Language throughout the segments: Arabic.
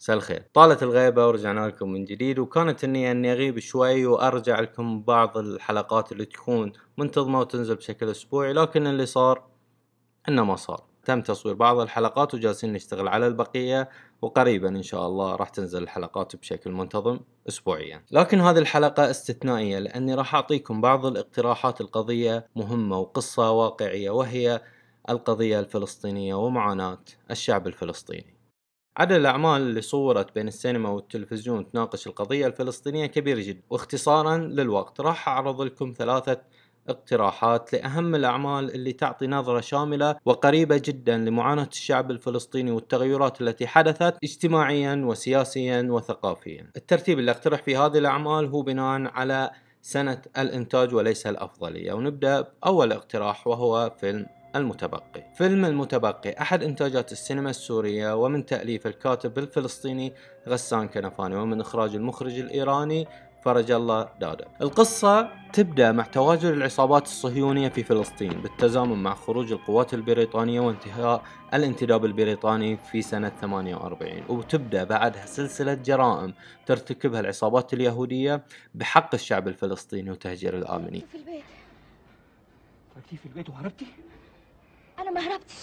مساء الخير طالت الغيبة ورجعنا لكم من جديد وكانت النية اني اغيب شوي وارجع لكم بعض الحلقات اللي تكون منتظمة وتنزل بشكل اسبوعي لكن اللي صار انه ما صار تم تصوير بعض الحلقات وجالسين نشتغل على البقية وقريبا ان شاء الله راح تنزل الحلقات بشكل منتظم اسبوعيا لكن هذه الحلقة استثنائية لاني راح اعطيكم بعض الاقتراحات القضية مهمة وقصة واقعية وهي القضية الفلسطينية ومعاناة الشعب الفلسطيني عدد الأعمال اللي صورت بين السينما والتلفزيون تناقش القضية الفلسطينية كبير جدا واختصارا للوقت راح أعرض لكم ثلاثة اقتراحات لأهم الأعمال اللي تعطي نظرة شاملة وقريبة جدا لمعاناة الشعب الفلسطيني والتغيرات التي حدثت اجتماعيا وسياسيا وثقافيا الترتيب اللي اقترح في هذه الأعمال هو بناء على سنة الإنتاج وليس الأفضلية ونبدأ بأول اقتراح وهو فيلم المتبقي فيلم المتبقي أحد إنتاجات السينما السورية ومن تأليف الكاتب الفلسطيني غسان كنفاني ومن إخراج المخرج الإيراني فرج الله دادا القصة تبدأ مع تواجد العصابات الصهيونية في فلسطين بالتزامن مع خروج القوات البريطانية وانتهاء الانتداب البريطاني في سنة 48 وتبدأ بعدها سلسلة جرائم ترتكبها العصابات اليهودية بحق الشعب الفلسطيني وتهجير الآمنين في البيت في البيت وهربتي؟ ما هربتش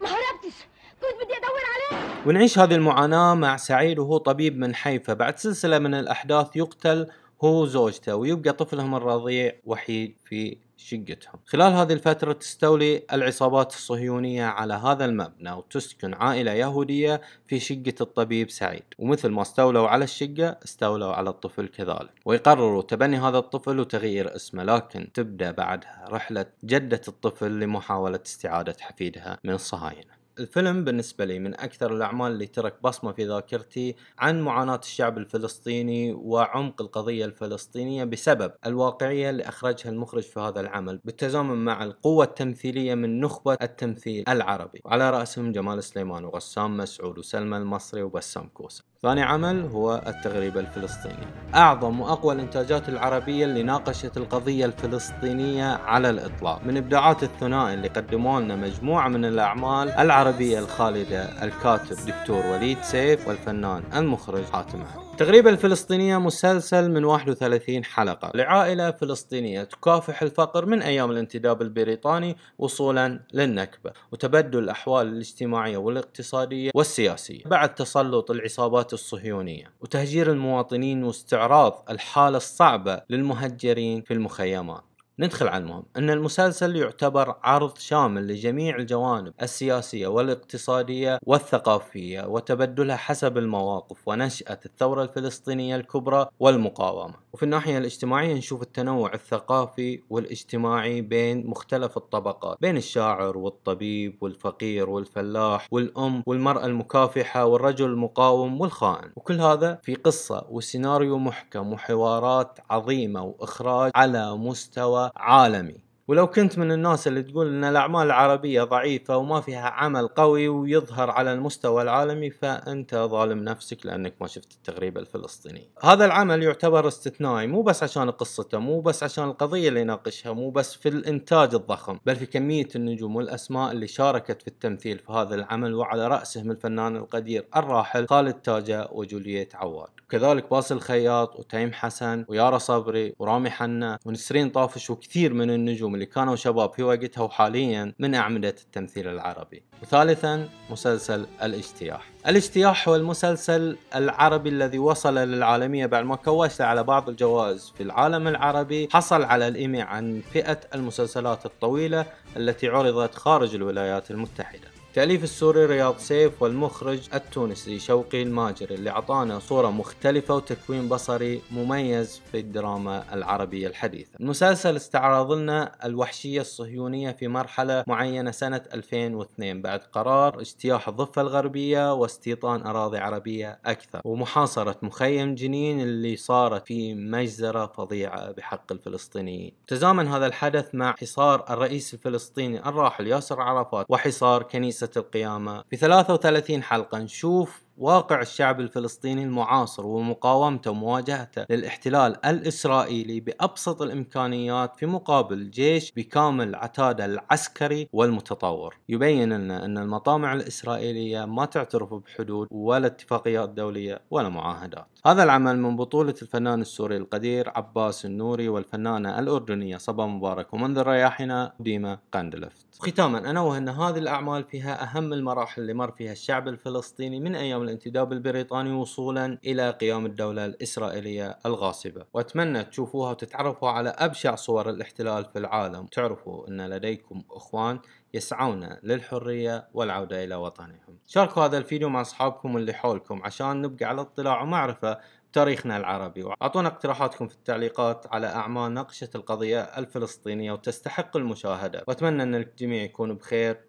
ما هربتش كنت بدي أدور عليه ونعيش هذه المعاناة مع سعيد وهو طبيب من حيفا بعد سلسلة من الأحداث يقتل هو وزوجته ويبقى طفلهم الرضيع وحيد في شقتهم خلال هذه الفترة تستولي العصابات الصهيونية على هذا المبنى وتسكن عائلة يهودية في شقة الطبيب سعيد ومثل ما استولوا على الشقة استولوا على الطفل كذلك ويقرروا تبني هذا الطفل وتغيير اسمه لكن تبدأ بعدها رحلة جدة الطفل لمحاولة استعادة حفيدها من الصهاينة الفيلم بالنسبة لي من أكثر الأعمال اللي ترك بصمة في ذاكرتي عن معاناة الشعب الفلسطيني وعمق القضية الفلسطينية بسبب الواقعية اللي أخرجها المخرج في هذا العمل بالتزامن مع القوة التمثيلية من نخبة التمثيل العربي وعلى رأسهم جمال سليمان وغسام مسعود وسلمى المصري وبسام كوسة ثاني عمل هو التغريبة الفلسطينية أعظم وأقوى الإنتاجات العربية اللي ناقشت القضية الفلسطينية على الإطلاق من إبداعات الثنائي اللي قدموا لنا مجموعة من الأعمال العربية العربية الخالدة الكاتب دكتور وليد سيف والفنان المخرج حاتم علي تقريبا الفلسطينية مسلسل من 31 حلقة لعائلة فلسطينية تكافح الفقر من أيام الانتداب البريطاني وصولا للنكبة وتبدل الأحوال الاجتماعية والاقتصادية والسياسية بعد تسلط العصابات الصهيونية وتهجير المواطنين واستعراض الحالة الصعبة للمهجرين في المخيمات ندخل على المهم أن المسلسل يعتبر عرض شامل لجميع الجوانب السياسية والاقتصادية والثقافية وتبدلها حسب المواقف ونشأة الثورة الفلسطينية الكبرى والمقاومة وفي الناحية الاجتماعية نشوف التنوع الثقافي والاجتماعي بين مختلف الطبقات بين الشاعر والطبيب والفقير والفلاح والأم والمرأة المكافحة والرجل المقاوم والخائن وكل هذا في قصة وسيناريو محكم وحوارات عظيمة وإخراج على مستوى عالمي ولو كنت من الناس اللي تقول ان الاعمال العربية ضعيفة وما فيها عمل قوي ويظهر على المستوى العالمي فانت ظالم نفسك لانك ما شفت التغريب الفلسطيني. هذا العمل يعتبر استثنائي مو بس عشان قصته مو بس عشان القضية اللي يناقشها مو بس في الانتاج الضخم بل في كمية النجوم والاسماء اللي شاركت في التمثيل في هذا العمل وعلى رأسهم الفنان القدير الراحل خالد تاجة وجولييت عواد. وكذلك باسل الخياط وتيم حسن ويارا صبري ورامي حنا ونسرين طافش وكثير من النجوم اللي كانوا شباب في وقتها وحاليا من أعمدة التمثيل العربي وثالثا مسلسل الاجتياح الاجتياح هو المسلسل العربي الذي وصل للعالمية بعد ما كوش على بعض الجوائز في العالم العربي حصل على الإيمي عن فئة المسلسلات الطويلة التي عرضت خارج الولايات المتحدة تأليف السوري رياض سيف والمخرج التونسي شوقي الماجري اللي أعطانا صورة مختلفة وتكوين بصري مميز في الدراما العربية الحديثة المسلسل استعرض لنا الوحشية الصهيونية في مرحلة معينة سنة 2002 بعد قرار اجتياح الضفة الغربية واستيطان أراضي عربية أكثر ومحاصرة مخيم جنين اللي صارت في مجزرة فظيعة بحق الفلسطينيين تزامن هذا الحدث مع حصار الرئيس الفلسطيني الراحل ياسر عرفات وحصار كنيسة قصة القيامة في 33 حلقة نشوف واقع الشعب الفلسطيني المعاصر ومقاومته ومواجهته للاحتلال الاسرائيلي بابسط الامكانيات في مقابل جيش بكامل عتاده العسكري والمتطور. يبين لنا ان المطامع الاسرائيليه ما تعترف بحدود ولا اتفاقيات دوليه ولا معاهدات. هذا العمل من بطوله الفنان السوري القدير عباس النوري والفنانه الاردنيه صبا مبارك ومنذ رياحنا ديما قندلفت. ختاما أنوه أن هذه الأعمال فيها أهم المراحل اللي مر فيها الشعب الفلسطيني من أيام الانتداب البريطاني وصولا إلى قيام الدولة الإسرائيلية الغاصبة وأتمنى تشوفوها وتتعرفوا على أبشع صور الاحتلال في العالم تعرفوا أن لديكم أخوان يسعون للحرية والعودة إلى وطنهم شاركوا هذا الفيديو مع أصحابكم اللي حولكم عشان نبقى على اطلاع ومعرفة بتاريخنا العربي وأعطونا اقتراحاتكم في التعليقات على أعمال ناقشت القضية الفلسطينية وتستحق المشاهدة وأتمنى أن الجميع يكون بخير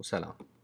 وسلام